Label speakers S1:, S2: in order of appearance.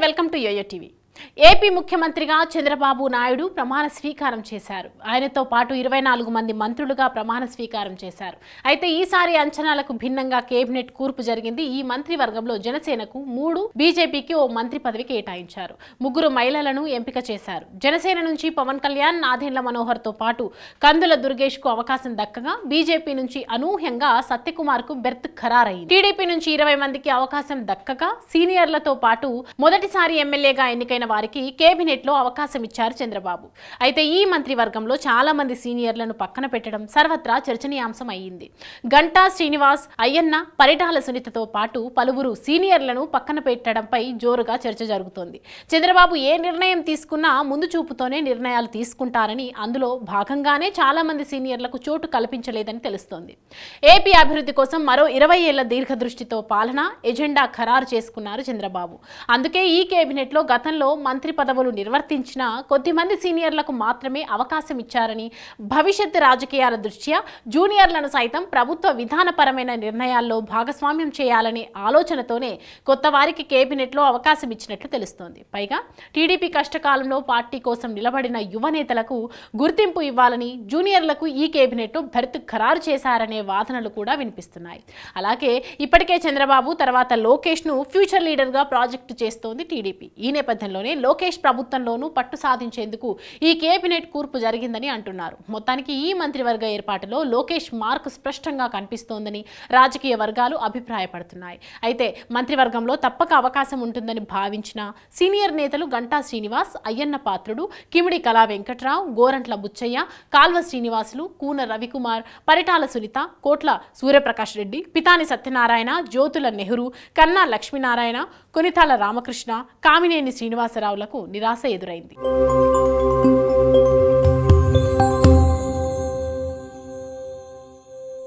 S1: welcome to YoYo TV. AP ముఖ్యమంత్రిగా చంద్రబాబు నాయుడు ప్రమాణ స్వీకారం చేశారు ఆయనతో పాటు ఇరవై నాలుగు మంది మంత్రులుగా ప్రమాణ స్వీకారం చేశారు అయితే ఈసారి అంచనాలకు భిన్నంగా కేబినెట్ కూర్పు జరిగింది ఈ మంత్రివర్గంలో జనసేనకు మూడు బీజేపీకి ఓ మంత్రి పదవి కేటాయించారు ముగ్గురు మహిళలను ఎంపిక చేశారు జనసేన నుంచి పవన్ కళ్యాణ్ నాదెండ్ల మనోహర్ తో పాటు కందుల దుర్గేష్ కు అవకాశం దక్కగా బీజేపీ నుంచి అనూహ్యంగా సత్యకుమార్ కు బెర్త్ ఖరారయింది టీడీపీ నుంచి ఇరవై మందికి అవకాశం దక్కగా సీనియర్లతో పాటు మొదటిసారి ఎమ్మెల్యేగా ఎన్నికైన వారికి కేబినెట్లో అవకాశం ఇచ్చారు చంద్రబాబు అయితే ఈ మంత్రివర్గంలో చాలా మంది సీనియర్లను పక్కన పెట్టడం సర్వత్రా చర్చనీయాంశం అయ్యింది గంటా శ్రీనివాస్ అయ్యన్న పరిటాల సునీతతో పాటు పలువురు సీనియర్లను పక్కన పెట్టడంపై జోరుగా చర్చ జరుగుతోంది చంద్రబాబు ఏ నిర్ణయం తీసుకున్నా ముందు చూపుతోనే నిర్ణయాలు తీసుకుంటారని అందులో భాగంగానే చాలా మంది సీనియర్లకు చోటు కల్పించలేదని తెలుస్తోంది ఏపీ అభివృద్ధి కోసం మరో ఇరవై ఏళ్ల దీర్ఘ దృష్టితో పాలన ఎజెండా ఖరారు చేసుకున్నారు చంద్రబాబు అందుకే ఈ కేబినెట్లో గతంలో మంత్రి పదవులు నిర్వర్తించిన కొద్దిమంది సీనియర్లకు మాత్రమే అవకాశం ఇచ్చారని భవిష్యత్ రాజకీయాల దృష్ట్యా జూనియర్లను సైతం ప్రభుత్వ విధానపరమైన నిర్ణయాల్లో భాగస్వామ్యం చేయాలనే ఆలోచనతోనే కొత్త వారికి కేబినెట్లో అవకాశం ఇచ్చినట్లు తెలుస్తోంది పైగా టీడీపీ కష్టకాలంలో పార్టీ కోసం నిలబడిన యువనేతలకు గుర్తింపు ఇవ్వాలని జూనియర్లకు ఈ కేబినెట్ భర్త్ ఖరారు చేశారనే వాదనలు కూడా వినిపిస్తున్నాయి అలాగే ఇప్పటికే చంద్రబాబు తర్వాత లోకేష్ను ఫ్యూచర్ లీడర్గా ప్రాజెక్టు చేస్తోంది టీడీపీ ఈ నేపథ్యంలోనే తీసుకుని లోకేష్ ప్రభుత్వంలోనూ పట్టు సాధించేందుకు ఈ కేబినెట్ కూర్పు జరిగిందని అంటున్నారు మొత్తానికి ఈ మంత్రివర్గ ఏర్పాటులో లోకేష్ మార్క్ స్పష్టంగా కనిపిస్తోందని రాజకీయ వర్గాలు అభిప్రాయపడుతున్నాయి అయితే మంత్రివర్గంలో తప్పక అవకాశం ఉంటుందని భావించిన సీనియర్ నేతలు గంటా శ్రీనివాస్ అయ్యన్న పాత్రుడు కిమిడి కళా వెంకట్రావు గోరంట్ల బుచ్చయ్య కాల్వ శ్రీనివాసులు కూన రవికుమార్ పరిటాల సునీత కోట్ల సూర్యప్రకాష్ రెడ్డి పితాని సత్యనారాయణ జ్యోతుల నెహ్రూ కన్నా లక్ష్మీనారాయణ కొనితాల రామకృష్ణ కామినేని శ్రీనివాస శ్రీనివాసరావులకు నిరాశ ఎదురైంది